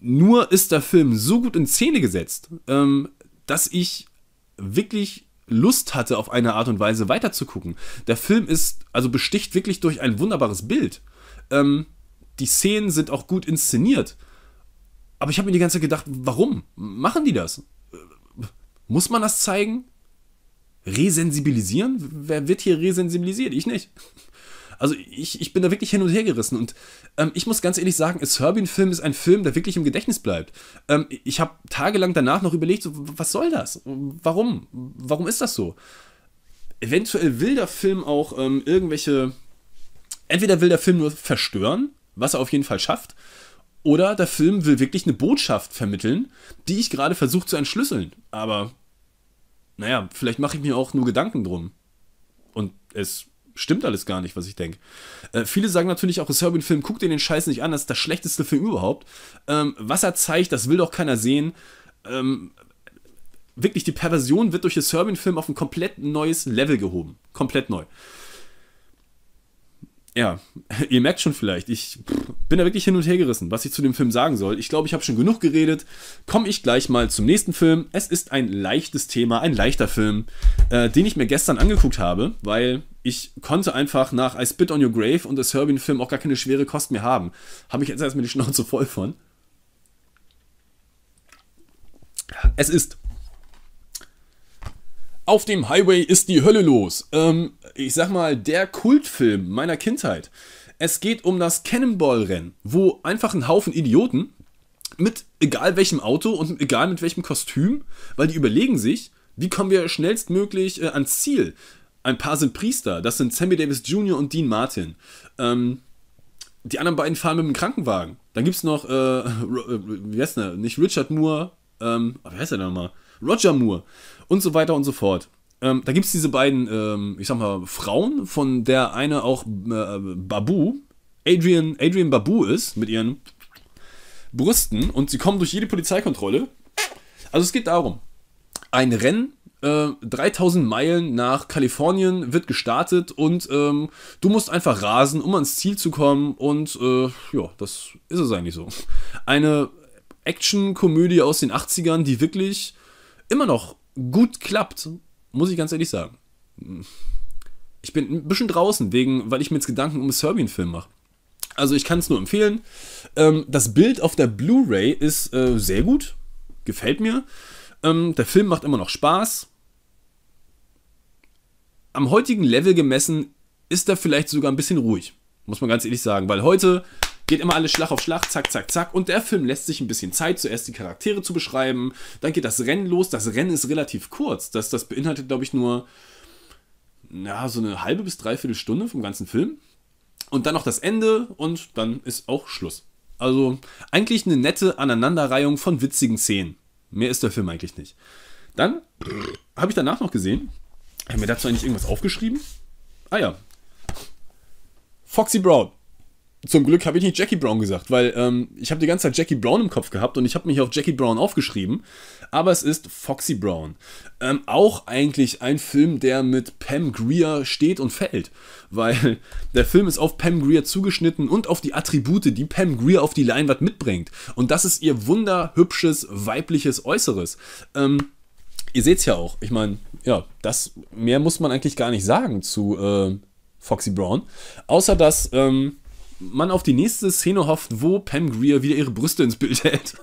nur ist der Film so gut in Szene gesetzt, ähm, dass ich wirklich Lust hatte, auf eine Art und Weise weiterzugucken. Der Film ist, also besticht wirklich durch ein wunderbares Bild. Ähm, die Szenen sind auch gut inszeniert. Aber ich habe mir die ganze Zeit gedacht, warum machen die das? Muss man das zeigen? Resensibilisieren? Wer wird hier resensibilisiert? Ich nicht. Also ich, ich bin da wirklich hin und her gerissen und ähm, ich muss ganz ehrlich sagen, A Serbian Film ist ein Film, der wirklich im Gedächtnis bleibt. Ähm, ich habe tagelang danach noch überlegt, so, was soll das? Warum? Warum ist das so? Eventuell will der Film auch ähm, irgendwelche, entweder will der Film nur verstören, was er auf jeden Fall schafft, oder der Film will wirklich eine Botschaft vermitteln, die ich gerade versuche zu entschlüsseln. Aber naja, vielleicht mache ich mir auch nur Gedanken drum. Und es stimmt alles gar nicht, was ich denke. Äh, viele sagen natürlich auch, Serbian-Film, guck dir den Scheiß nicht an, das ist der schlechteste Film überhaupt. Ähm, was er zeigt, das will doch keiner sehen. Ähm, wirklich, die Perversion wird durch den Serbian-Film auf ein komplett neues Level gehoben. Komplett neu. Ja, ihr merkt schon vielleicht, ich bin da wirklich hin und her gerissen, was ich zu dem Film sagen soll. Ich glaube, ich habe schon genug geredet. Komme ich gleich mal zum nächsten Film. Es ist ein leichtes Thema, ein leichter Film, äh, den ich mir gestern angeguckt habe, weil ich konnte einfach nach I Spit on Your Grave und The Serbian Film auch gar keine schwere Kost mehr haben. Habe ich jetzt erstmal die Schnauze voll von. Es ist. Auf dem Highway ist die Hölle los. Ähm, ich sag mal, der Kultfilm meiner Kindheit. Es geht um das Cannonball-Rennen, wo einfach ein Haufen Idioten mit egal welchem Auto und egal mit welchem Kostüm, weil die überlegen sich, wie kommen wir schnellstmöglich äh, ans Ziel? Ein paar sind Priester. Das sind Sammy Davis Jr. und Dean Martin. Ähm, die anderen beiden fahren mit dem Krankenwagen. Dann gibt es noch, äh, äh, wie heißt der? Nicht Richard Moore, ähm, wie heißt der nochmal? Roger Moore und so weiter und so fort. Ähm, da gibt es diese beiden, ähm, ich sag mal, Frauen, von der eine auch äh, Babu, Adrian, Adrian Babu ist, mit ihren Brüsten und sie kommen durch jede Polizeikontrolle. Also es geht darum, ein Rennen 3000 äh, Meilen nach Kalifornien wird gestartet und ähm, du musst einfach rasen, um ans Ziel zu kommen. Und äh, ja, das ist es eigentlich so. Eine Action-Komödie aus den 80ern, die wirklich immer noch gut klappt, muss ich ganz ehrlich sagen. Ich bin ein bisschen draußen, wegen, weil ich mir jetzt Gedanken um einen Serbien-Film mache. Also ich kann es nur empfehlen. Ähm, das Bild auf der Blu-ray ist äh, sehr gut, gefällt mir. Ähm, der Film macht immer noch Spaß am heutigen Level gemessen ist da vielleicht sogar ein bisschen ruhig. Muss man ganz ehrlich sagen, weil heute geht immer alles Schlag auf Schlag, zack, zack, zack. Und der Film lässt sich ein bisschen Zeit, zuerst die Charaktere zu beschreiben. Dann geht das Rennen los. Das Rennen ist relativ kurz. Das, das beinhaltet, glaube ich, nur ja, so eine halbe bis dreiviertel Stunde vom ganzen Film. Und dann noch das Ende und dann ist auch Schluss. Also eigentlich eine nette Aneinanderreihung von witzigen Szenen. Mehr ist der Film eigentlich nicht. Dann habe ich danach noch gesehen, haben wir dazu eigentlich irgendwas aufgeschrieben? Ah ja. Foxy Brown. Zum Glück habe ich nicht Jackie Brown gesagt, weil ähm, ich habe die ganze Zeit Jackie Brown im Kopf gehabt und ich habe mich auf Jackie Brown aufgeschrieben. Aber es ist Foxy Brown. Ähm, auch eigentlich ein Film, der mit Pam Greer steht und fällt. Weil der Film ist auf Pam Greer zugeschnitten und auf die Attribute, die Pam Greer auf die Leinwand mitbringt. Und das ist ihr wunderhübsches weibliches Äußeres. Ähm, ihr seht es ja auch. Ich meine, ja, das mehr muss man eigentlich gar nicht sagen zu äh, Foxy Brown. Außer dass ähm, man auf die nächste Szene hofft, wo Pam Greer wieder ihre Brüste ins Bild hält.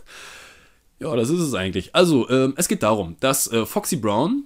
ja, das ist es eigentlich. Also, ähm, es geht darum, dass äh, Foxy Brown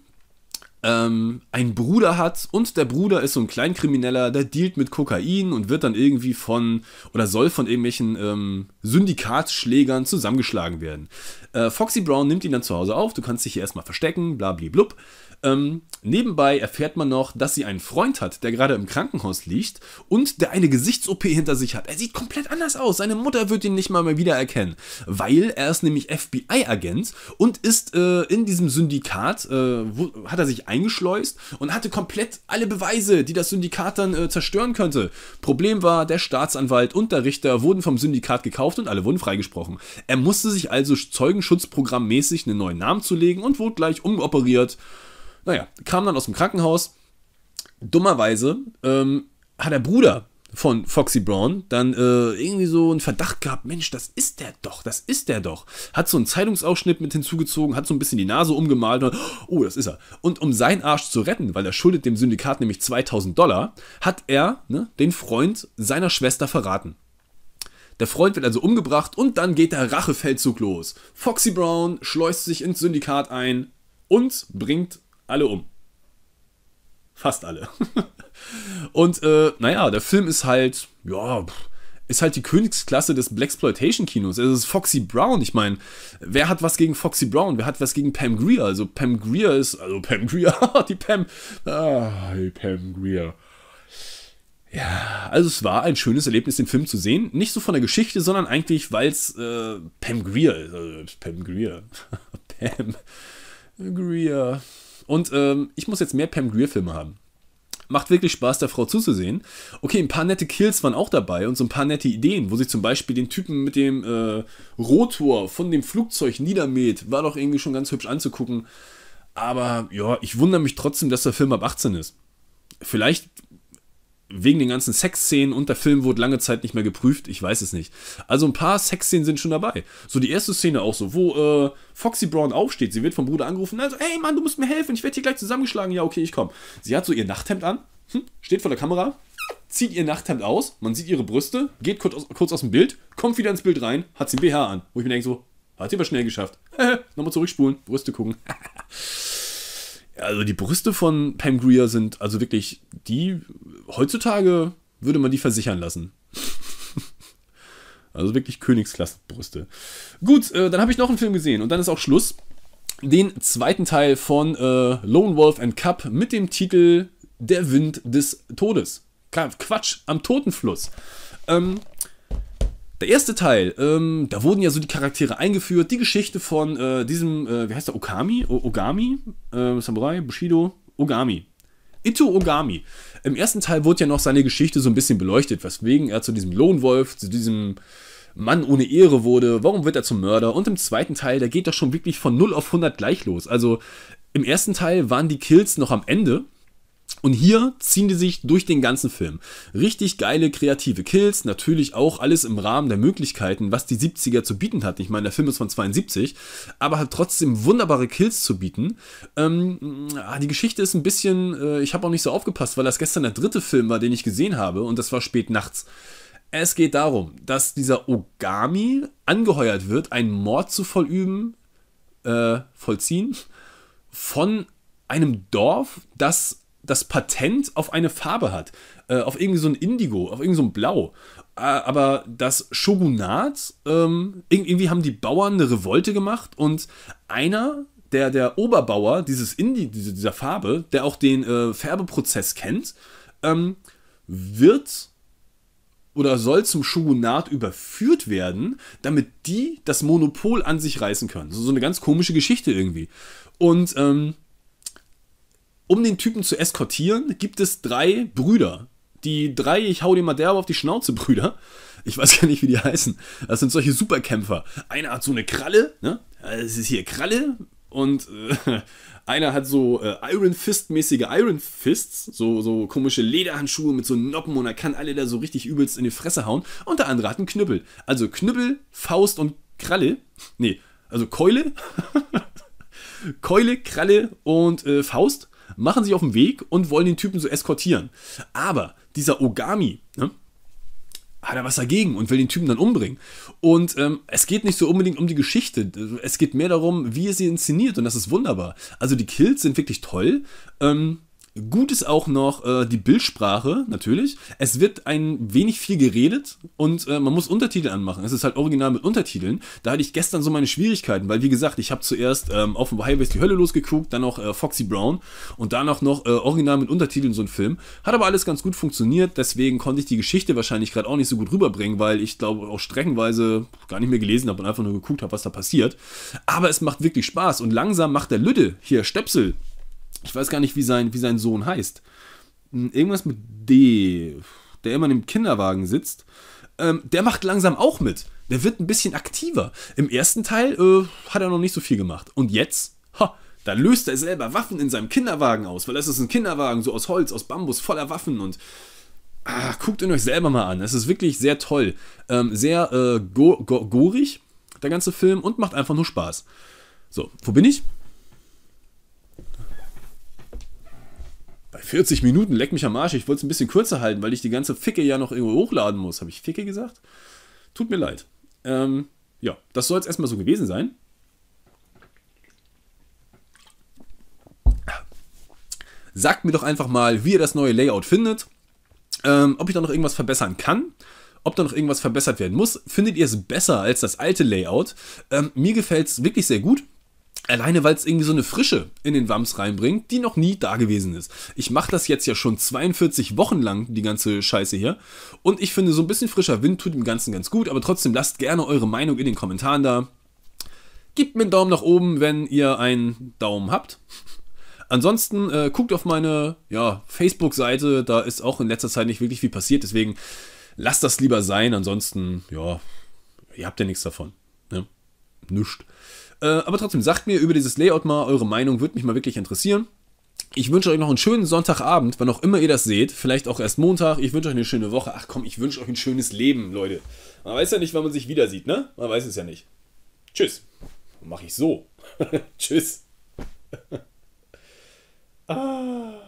ähm, einen Bruder hat und der Bruder ist so ein Kleinkrimineller, der dealt mit Kokain und wird dann irgendwie von oder soll von irgendwelchen ähm, Syndikatsschlägern zusammengeschlagen werden. Äh, Foxy Brown nimmt ihn dann zu Hause auf, du kannst dich hier erstmal verstecken, bla blub. Ähm, Nebenbei erfährt man noch, dass sie einen Freund hat, der gerade im Krankenhaus liegt und der eine Gesichts-OP hinter sich hat. Er sieht komplett anders aus. Seine Mutter wird ihn nicht mal mehr wiedererkennen, weil er ist nämlich FBI-Agent und ist äh, in diesem Syndikat, äh, wo, hat er sich eingeschleust und hatte komplett alle Beweise, die das Syndikat dann äh, zerstören könnte. Problem war, der Staatsanwalt und der Richter wurden vom Syndikat gekauft und alle wurden freigesprochen. Er musste sich also zeugenschutzprogrammmäßig einen neuen Namen zulegen und wurde gleich umoperiert. Naja, kam dann aus dem Krankenhaus. Dummerweise ähm, hat der Bruder von Foxy Brown dann äh, irgendwie so einen Verdacht gehabt, Mensch, das ist der doch, das ist der doch. Hat so einen Zeitungsausschnitt mit hinzugezogen, hat so ein bisschen die Nase umgemalt und, oh, das ist er. Und um seinen Arsch zu retten, weil er schuldet dem Syndikat nämlich 2000 Dollar, hat er ne, den Freund seiner Schwester verraten. Der Freund wird also umgebracht und dann geht der Rachefeldzug los. Foxy Brown schleust sich ins Syndikat ein und bringt alle um. Fast alle. und äh, naja, der Film ist halt, ja, ist halt die Königsklasse des Blaxploitation-Kinos. Es ist Foxy Brown. Ich meine, wer hat was gegen Foxy Brown? Wer hat was gegen Pam Greer? Also Pam Greer ist, also Pam Greer, die Pam, ah, die Pam Greer. Ja, also es war ein schönes Erlebnis, den Film zu sehen. Nicht so von der Geschichte, sondern eigentlich, weil es äh, Pam Greer ist. Also, Pam Greer. Pam Greer. Und ähm, ich muss jetzt mehr Pam greer filme haben. Macht wirklich Spaß, der Frau zuzusehen. Okay, ein paar nette Kills waren auch dabei und so ein paar nette Ideen, wo sie zum Beispiel den Typen mit dem äh, Rotor von dem Flugzeug niedermäht, war doch irgendwie schon ganz hübsch anzugucken. Aber ja, ich wundere mich trotzdem, dass der Film ab 18 ist. Vielleicht wegen den ganzen Sexszenen und der Film wurde lange Zeit nicht mehr geprüft, ich weiß es nicht. Also ein paar Sexszenen sind schon dabei. So die erste Szene auch so, wo äh, Foxy Brown aufsteht, sie wird vom Bruder angerufen, also hey Mann, du musst mir helfen, ich werde hier gleich zusammengeschlagen. Ja, okay, ich komme. Sie hat so ihr Nachthemd an, hm, steht vor der Kamera, zieht ihr Nachthemd aus, man sieht ihre Brüste, geht kurz aus, kurz aus dem Bild, kommt wieder ins Bild rein, hat sie ein BH an, wo ich mir denke so, hat sie aber schnell geschafft. Nochmal zurückspulen, Brüste gucken. Also die Brüste von Pam Greer sind also wirklich die, heutzutage würde man die versichern lassen. also wirklich Königsklasse-Brüste. Gut, äh, dann habe ich noch einen Film gesehen und dann ist auch Schluss. Den zweiten Teil von äh, Lone Wolf and Cup mit dem Titel Der Wind des Todes. Quatsch, am Totenfluss. Ähm, der erste Teil, ähm, da wurden ja so die Charaktere eingeführt, die Geschichte von äh, diesem, äh, wie heißt der, Okami? O Ogami? Äh, Samurai? Bushido? Ogami. Ito Ogami. Im ersten Teil wurde ja noch seine Geschichte so ein bisschen beleuchtet, weswegen er zu diesem Lohnwolf, zu diesem Mann ohne Ehre wurde, warum wird er zum Mörder? Und im zweiten Teil, da geht das schon wirklich von 0 auf 100 gleich los. Also im ersten Teil waren die Kills noch am Ende, und hier ziehen die sich durch den ganzen Film. Richtig geile kreative Kills, natürlich auch alles im Rahmen der Möglichkeiten, was die 70er zu bieten hat. Ich meine, der Film ist von 72, aber hat trotzdem wunderbare Kills zu bieten. Ähm, ah, die Geschichte ist ein bisschen, äh, ich habe auch nicht so aufgepasst, weil das gestern der dritte Film war, den ich gesehen habe und das war spät nachts. Es geht darum, dass dieser Ogami angeheuert wird, einen Mord zu vollüben, äh, vollziehen, von einem Dorf, das das Patent auf eine Farbe hat. Äh, auf irgendwie so ein Indigo, auf irgendwie so ein Blau. Äh, aber das Shogunat, ähm, irgendwie haben die Bauern eine Revolte gemacht und einer, der, der Oberbauer dieses Indi dieser Farbe, der auch den äh, Färbeprozess kennt, ähm, wird oder soll zum Shogunat überführt werden, damit die das Monopol an sich reißen können. So, so eine ganz komische Geschichte irgendwie. Und ähm, um den Typen zu eskortieren, gibt es drei Brüder. Die drei, ich hau dir mal derbe auf die Schnauze, Brüder. Ich weiß gar nicht, wie die heißen. Das sind solche Superkämpfer. Einer hat so eine Kralle, ne? Das ist hier Kralle. Und äh, einer hat so äh, Iron Fist-mäßige Iron Fists, so, so komische Lederhandschuhe mit so Noppen und er kann alle da so richtig übelst in die Fresse hauen. Und der andere hat einen Knüppel. Also Knüppel, Faust und Kralle. Nee, also Keule. Keule, Kralle und äh, Faust machen sich auf den Weg und wollen den Typen so eskortieren. Aber dieser Ogami, ne, hat er was dagegen und will den Typen dann umbringen. Und ähm, es geht nicht so unbedingt um die Geschichte. Es geht mehr darum, wie er sie inszeniert und das ist wunderbar. Also die Kills sind wirklich toll. Ähm, Gut ist auch noch äh, die Bildsprache, natürlich. Es wird ein wenig viel geredet und äh, man muss Untertitel anmachen. Es ist halt original mit Untertiteln. Da hatte ich gestern so meine Schwierigkeiten, weil wie gesagt, ich habe zuerst ähm, auf dem Highways die Hölle losgeguckt, dann noch äh, Foxy Brown und danach noch äh, original mit Untertiteln so ein Film. Hat aber alles ganz gut funktioniert, deswegen konnte ich die Geschichte wahrscheinlich gerade auch nicht so gut rüberbringen, weil ich glaube auch streckenweise gar nicht mehr gelesen habe und einfach nur geguckt habe, was da passiert. Aber es macht wirklich Spaß und langsam macht der Lütte hier Stöpsel ich weiß gar nicht, wie sein, wie sein Sohn heißt. Hm, irgendwas mit D, der immer im Kinderwagen sitzt. Ähm, der macht langsam auch mit. Der wird ein bisschen aktiver. Im ersten Teil äh, hat er noch nicht so viel gemacht. Und jetzt, ha, da löst er selber Waffen in seinem Kinderwagen aus, weil das ist ein Kinderwagen, so aus Holz, aus Bambus, voller Waffen und. Ah, guckt ihn euch selber mal an. Es ist wirklich sehr toll. Ähm, sehr äh, go go gorig, der ganze Film, und macht einfach nur Spaß. So, wo bin ich? 40 Minuten, leck mich am Arsch. Ich wollte es ein bisschen kürzer halten, weil ich die ganze Ficke ja noch irgendwo hochladen muss. Habe ich Ficke gesagt? Tut mir leid. Ähm, ja, das soll es erstmal so gewesen sein. Sagt mir doch einfach mal, wie ihr das neue Layout findet. Ähm, ob ich da noch irgendwas verbessern kann ob da noch irgendwas verbessert werden muss. Findet ihr es besser als das alte Layout? Ähm, mir gefällt es wirklich sehr gut. Alleine, weil es irgendwie so eine Frische in den Wams reinbringt, die noch nie da gewesen ist. Ich mache das jetzt ja schon 42 Wochen lang, die ganze Scheiße hier. Und ich finde, so ein bisschen frischer Wind tut dem Ganzen ganz gut. Aber trotzdem, lasst gerne eure Meinung in den Kommentaren da. Gebt mir einen Daumen nach oben, wenn ihr einen Daumen habt. Ansonsten äh, guckt auf meine ja, Facebook-Seite. Da ist auch in letzter Zeit nicht wirklich viel passiert. Deswegen lasst das lieber sein. Ansonsten, ja, ihr habt ja nichts davon. Ne? Nischt. Äh, aber trotzdem, sagt mir über dieses Layout mal eure Meinung, würde mich mal wirklich interessieren. Ich wünsche euch noch einen schönen Sonntagabend, wann auch immer ihr das seht. Vielleicht auch erst Montag. Ich wünsche euch eine schöne Woche. Ach komm, ich wünsche euch ein schönes Leben, Leute. Man weiß ja nicht, wann man sich wieder sieht, ne? Man weiß es ja nicht. Tschüss. Mach ich so. Tschüss. ah.